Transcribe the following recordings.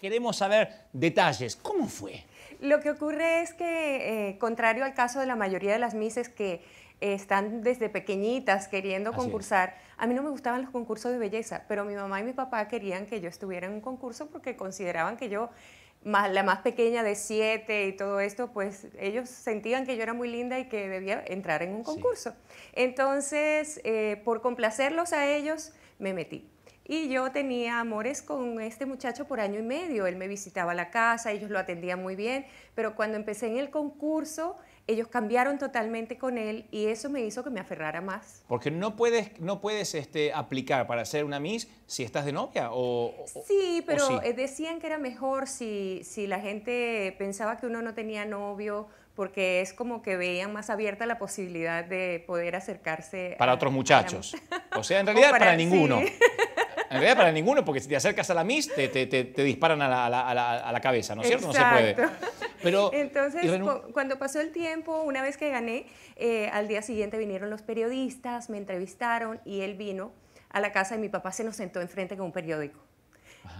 Queremos saber detalles. ¿Cómo fue? Lo que ocurre es que, eh, contrario al caso de la mayoría de las mises que eh, están desde pequeñitas queriendo concursar, a mí no me gustaban los concursos de belleza, pero mi mamá y mi papá querían que yo estuviera en un concurso porque consideraban que yo la más pequeña de siete y todo esto, pues ellos sentían que yo era muy linda y que debía entrar en un concurso. Entonces, eh, por complacerlos a ellos, me metí. Y yo tenía amores con este muchacho por año y medio. Él me visitaba la casa, ellos lo atendían muy bien, pero cuando empecé en el concurso, ellos cambiaron totalmente con él y eso me hizo que me aferrara más. Porque no puedes, no puedes este, aplicar para ser una Miss si estás de novia o... sí, pero eh, decían que era mejor si, si la gente pensaba que uno no tenía novio porque es como que veían más abierta la posibilidad de poder acercarse. Para otros muchachos. O sea, en realidad para, ninguno. En realidad para ninguno, porque si te acercas a la MIS te, te, te, disparan a la, a, la, a la, cabeza, ¿no es cierto? No se puede. Pero, Entonces, cuando pasó el tiempo, una vez que gané, eh, al día siguiente vinieron los periodistas, me entrevistaron y él vino a la casa y mi papá se nos sentó enfrente con un periódico.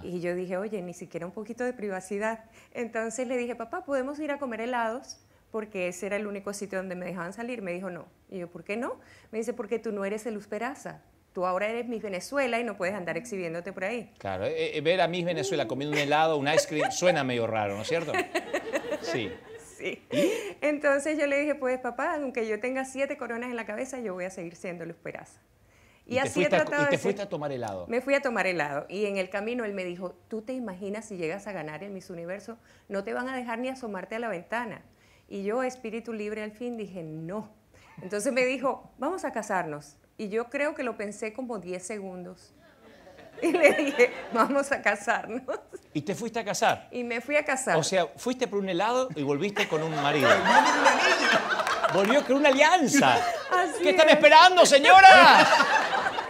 Y yo dije, oye, ni siquiera un poquito de privacidad. Entonces le dije, papá, ¿podemos ir a comer helados? Porque ese era el único sitio donde me dejaban salir. Me dijo, no. Y yo, ¿por qué no? Me dice, porque tú no eres el Peraza. Tú ahora eres Miss Venezuela y no puedes andar exhibiéndote por ahí. Claro, eh, eh, ver a Miss Venezuela comiendo un helado, un ice cream, suena medio raro, ¿no es cierto? Sí. Sí. Entonces yo le dije, pues papá, aunque yo tenga siete coronas en la cabeza, yo voy a seguir siendo Luz Peraza. Y, así he tratado de ¿Y te fuiste a tomar helado? Me fui a tomar helado. Y en el camino él me dijo, ¿tú te imaginas si llegas a ganar el Miss Universo? No te van a dejar ni asomarte a la ventana. Y yo, espíritu libre al fin, dije, no. Entonces me dijo, vamos a casarnos. Y yo creo que lo pensé como 10 segundos. Y le dije, vamos a casarnos. ¿Y te fuiste a casar? Y me fui a casar. O sea, fuiste por un helado y volviste con un marido. Volvió con una alianza. ¿Qué están esperando, señora?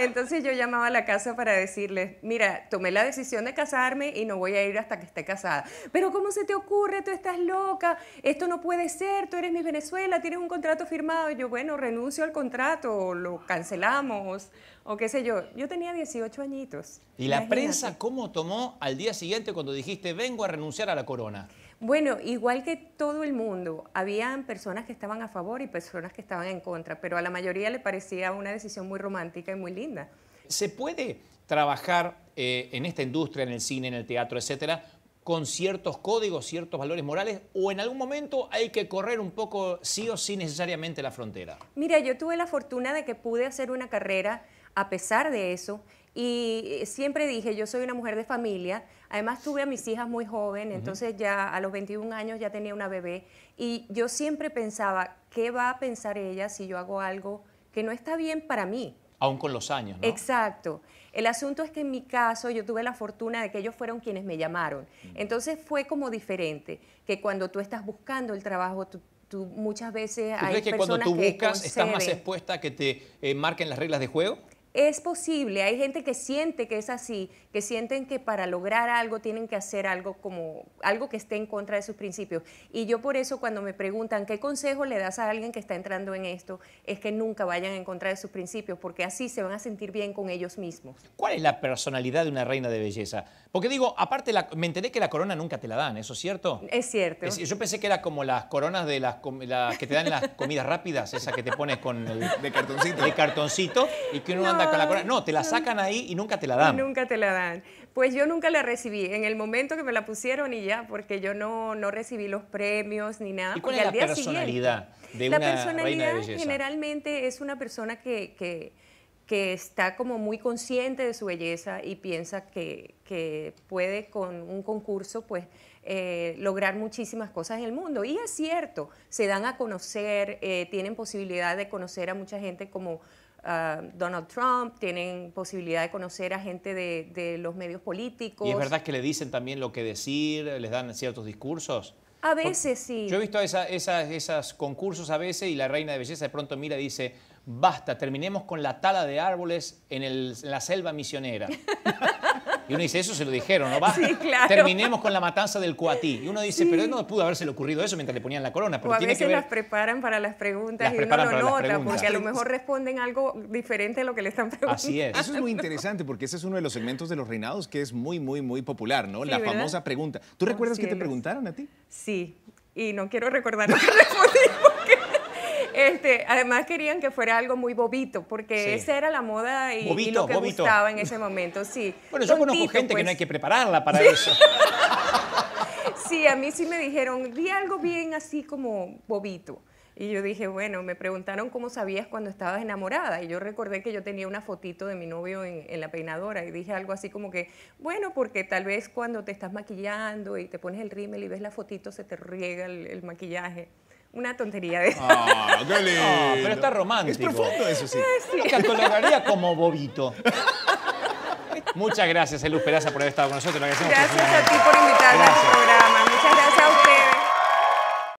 Entonces yo llamaba a la casa para decirles, mira, tomé la decisión de casarme y no voy a ir hasta que esté casada. Pero ¿cómo se te ocurre? Tú estás loca, esto no puede ser, tú eres mi Venezuela, tienes un contrato firmado. Y yo, bueno, renuncio al contrato, o lo cancelamos, o qué sé yo. Yo tenía 18 añitos. ¿Y la prensa cómo tomó al día siguiente cuando dijiste, vengo a renunciar a la corona? Bueno, igual que todo el mundo, habían personas que estaban a favor y personas que estaban en contra, pero a la mayoría le parecía una decisión muy romántica y muy linda. ¿Se puede trabajar eh, en esta industria, en el cine, en el teatro, etcétera, con ciertos códigos, ciertos valores morales, o en algún momento hay que correr un poco sí o sí necesariamente la frontera? Mira, yo tuve la fortuna de que pude hacer una carrera a pesar de eso. Y eh, siempre dije, yo soy una mujer de familia, además tuve a mis hijas muy joven, entonces ya a los 21 años ya tenía una bebé y yo siempre pensaba, ¿qué va a pensar ella si yo hago algo que no está bien para mí? Aún con los años, ¿no? Exacto. El asunto es que en mi caso yo tuve la fortuna de que ellos fueron quienes me llamaron. Mm. Entonces fue como diferente, que cuando tú estás buscando el trabajo, tú, muchas veces... hay que cuando tú buscas estás más expuesta a que te eh, marquen las reglas de juego? es posible, hay gente que siente que es así, que sienten que para lograr algo tienen que hacer algo como algo que esté en contra de sus principios. Y yo por eso cuando me preguntan qué consejo le das a alguien que está entrando en esto, es que nunca vayan en contra de sus principios, porque así se van a sentir bien con ellos mismos. ¿Cuál es la personalidad de una reina de belleza? Porque digo, aparte la, me enteré que la corona nunca te la dan, ¿eso es cierto? Es cierto. yo pensé que era como las coronas de las que te dan en las comidas rápidas, esa que te pones con el, de cartoncito, de cartoncito y que uno no no, te la sacan ahí y nunca te la dan. nunca te la dan. Pues yo nunca la recibí. En el momento que me la pusieron y ya, porque yo no, no recibí los premios ni nada. ¿Y cuál la personalidad la personalidad generalmente es una persona que, que, está como muy consciente de su belleza y piensa que, puede con un concurso, pues, eh, lograr muchísimas cosas en el mundo. Y es cierto, se dan a conocer, eh, tienen posibilidad de conocer a mucha gente como Donald Trump, tienen posibilidad de conocer a gente de, los medios políticos. ¿Y es verdad que le dicen también lo que decir, les dan ciertos discursos? A veces sí. Yo he visto esos esas, concursos a veces y la reina de belleza de pronto mira y dice, basta, terminemos con la tala de árboles en, en la selva misionera. Y uno dice, eso se lo dijeron, ¿no? Va, sí, claro. Terminemos con la matanza del cuatí. Y uno dice, pero no pudo haberse le ocurrido eso mientras le ponían la corona. Pero o a veces las preparan para las preguntas y uno lo nota, porque a lo mejor responden algo diferente a lo que le están preguntando. Así es. Eso es muy interesante porque ese es uno de los segmentos de los reinados que es muy, muy, muy popular, ¿no? la famosa pregunta. ¿Tú recuerdas oh, que te preguntaron a ti? Sí, y no quiero recordar lo que respondimos. Este, además querían que fuera algo muy bobito, porque esa era la moda y, lo que gustaba en ese momento, sí. Bueno, yo conozco gente que pues. no hay que prepararla para eso. sí, a mí sí me dijeron, di algo bien así como bobito. Y yo dije, bueno, me preguntaron cómo sabías cuando estabas enamorada. Y yo recordé que yo tenía una fotito de mi novio en, la peinadora y dije algo así como que, bueno, porque tal vez cuando te estás maquillando y te pones el rímel y ves la fotito se te riega el maquillaje una tontería de... ¡Ah, qué lindo! pero está romántico. Es profundo eso, sí. Ah, sí. Lo catalogaría como bobito. Muchas gracias, Eluz Peraza, por haber estado con nosotros. gracias a ti por invitarme a